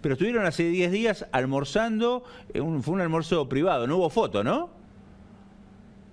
Pero estuvieron hace 10 días almorzando, eh, fue un almuerzo privado, no hubo foto, ¿no?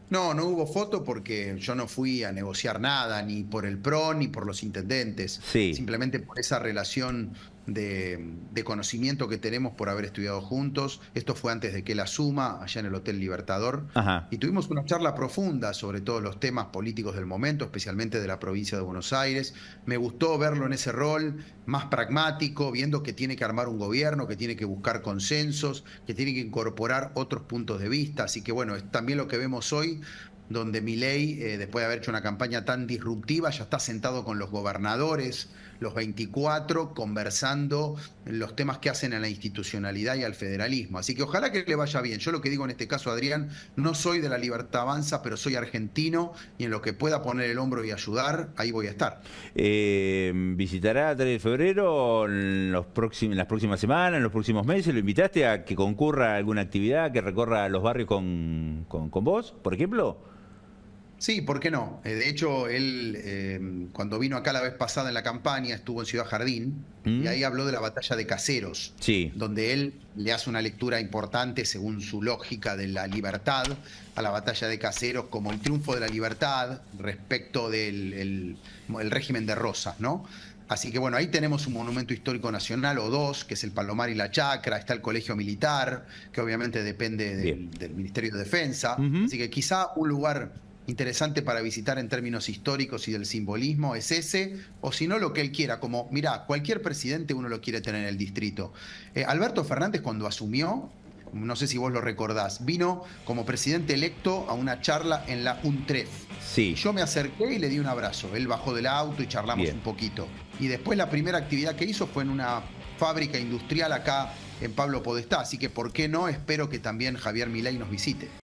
No, no hubo foto porque yo no fui a negociar nada, ni por el PRO, ni por los intendentes. Simplemente por esa relación de, conocimiento que tenemos por haber estudiado juntos. Esto fue antes de que la suma allá en el Hotel Libertador. Y tuvimos una charla profunda sobre todos los temas políticos del momento, especialmente de la provincia de Buenos Aires. Me gustó verlo en ese rol más pragmático, viendo que tiene que armar un gobierno, que tiene que buscar consensos, que tiene que incorporar otros puntos de vista. Así que bueno, es también lo que vemos hoy donde Milei, ley, eh, después de haber hecho una campaña tan disruptiva, ya está sentado con los gobernadores, los 24 conversando los temas que hacen a la institucionalidad y al federalismo. Así que ojalá que le vaya bien. Yo lo que digo en este caso, Adrián, no soy de la Libertad Avanza, pero soy argentino y en lo que pueda poner el hombro y ayudar, ahí voy a estar. Eh, ¿Visitará 3 de febrero en, los las próximas semanas, en los próximos meses? ¿Lo invitaste a que concurra alguna actividad, que recorra los barrios con vos, por ejemplo? Sí, ¿por qué no? Eh, de hecho, él eh, cuando vino acá la vez pasada en la campaña estuvo en Ciudad Jardín y mm. ahí habló de la batalla de caseros, donde él le hace una lectura importante según su lógica de la libertad a la batalla de caseros como el triunfo de la libertad respecto del régimen de Rosas, ¿no? Así que bueno, ahí tenemos un monumento histórico nacional o dos, que es el Palomar y la Chacra, está el Colegio Militar, que obviamente depende del, Ministerio de Defensa. Así que quizá un lugar interesante para visitar en términos históricos y del simbolismo es ese, o si no, lo que él quiera, como, mirá, cualquier presidente uno lo quiere tener en el distrito. Eh, Alberto Fernández cuando asumió, no sé si vos lo recordás, vino como presidente electo a una charla en la UNTREF. Sí. Yo me acerqué y le di un abrazo. Él bajó del auto y charlamos un poquito. Y después la primera actividad que hizo fue en una fábrica industrial acá en Pablo Podestá, así que por qué no, espero que también Javier Milei nos visite.